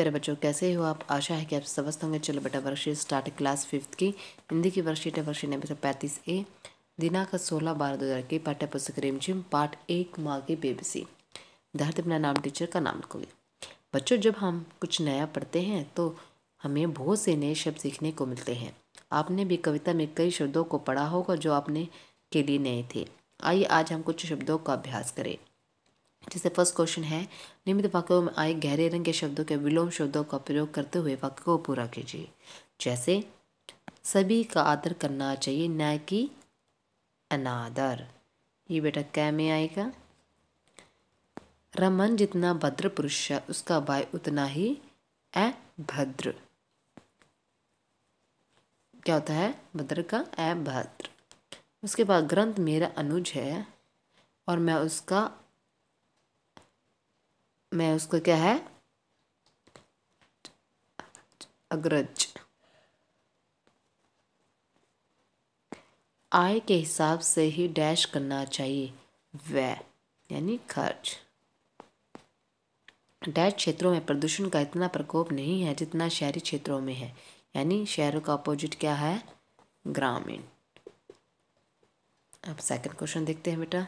प्यारे बच्चों कैसे हो आप आशा है कि आप समझते होंगे चलो बेटा वर्कशीट स्टार्ट क्लास फिफ्थ की हिंदी की वर्कशीट है वर्कशीट नंबर पैंतीस ए दिनांक सोलह बारह दो हज़ार की पाठ्य पुस्तक रेमझिम पाठ एक माँ के बेबसी विद्यार्थी अपना नाम टीचर का नाम लिखोगे बच्चों जब हम कुछ नया पढ़ते हैं तो हमें बहुत से नए शब्द सीखने को मिलते हैं आपने भी कविता में कई शब्दों को पढ़ा होगा जो आपने के लिए नए थे आइए आज हम कुछ शब्दों का अभ्यास करें जैसे फर्स्ट क्वेश्चन है निम्न वाक्यों में आए गहरे रंग के शब्दों के विलोम शब्दों का प्रयोग करते हुए वाक्य को पूरा कीजिए जैसे सभी का आदर करना चाहिए न कि अनादर ये बेटा कै में आएगा रमन जितना भद्र पुरुष है उसका भाई उतना ही अभद्र क्या होता है भद्र का अभद्र उसके बाद ग्रंथ मेरा अनुज है और मैं उसका मैं उसको क्या है अग्रज आय के हिसाब से ही डैश करना चाहिए व्यय यानी खर्च डैश क्षेत्रों में प्रदूषण का इतना प्रकोप नहीं है जितना शहरी क्षेत्रों में है यानी शहरों का अपोजिट क्या है ग्रामीण अब सेकंड क्वेश्चन देखते हैं बेटा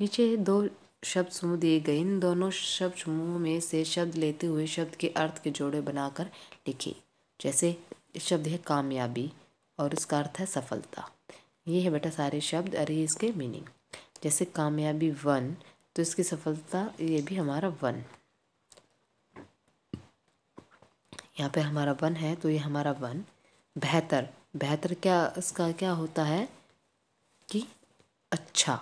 नीचे दो शब्द समूह दिए गए इन दोनों शब्द समूहों में से शब्द लेते हुए शब्द के अर्थ के जोड़े बनाकर लिखे जैसे शब्द है कामयाबी और इसका अर्थ है सफलता ये है बेटा सारे शब्द अरे इसके मीनिंग जैसे कामयाबी वन तो इसकी सफलता ये भी हमारा वन यहाँ पे हमारा वन है तो ये हमारा वन बेहतर बेहतर क्या इसका क्या होता है कि अच्छा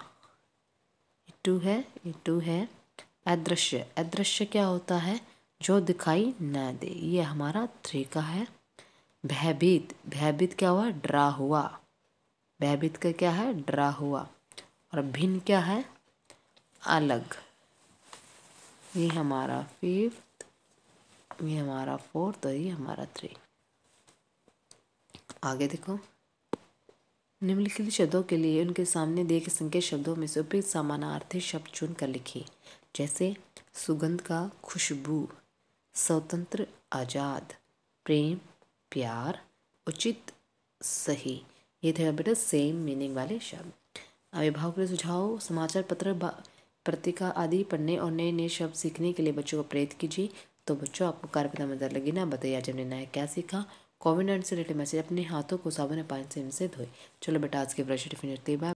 टू है ये टू है अदृश्य अदृश्य क्या होता है जो दिखाई न दे ये हमारा थ्री का है भयभीत भयभीत क्या हुआ ड्रा हुआ भयभीत का क्या है ड्रा हुआ और भिन्न क्या है अलग ये हमारा फिफ्थ ये हमारा फोर्थ और ये हमारा थ्री आगे देखो निम्नलिखित शब्दों के लिए उनके सामने दिए गए संकेत शब्दों में से उपयुक्त सामानार्थी शब्द चुनकर लिखे लिखिए जैसे सुगंध का खुशबू स्वतंत्र आज़ाद प्रेम प्यार उचित सही ये थे बेटा सेम मीनिंग वाले शब्द अभिभावक के सुझाव समाचार पत्र पत्रिका आदि पढ़ने और नए नए शब्द सीखने के लिए बच्चों को प्रेरित कीजिए तो बच्चों आपको कार्य पता मदद लगी ना बताइए आज हमने नया क्या सीखा कॉविडेंट से रिलेटेड मैसेज अपने हाथों को साबुन पानी से इनसे धोए चलो बेटा आज के ब्रश टिफिन रखते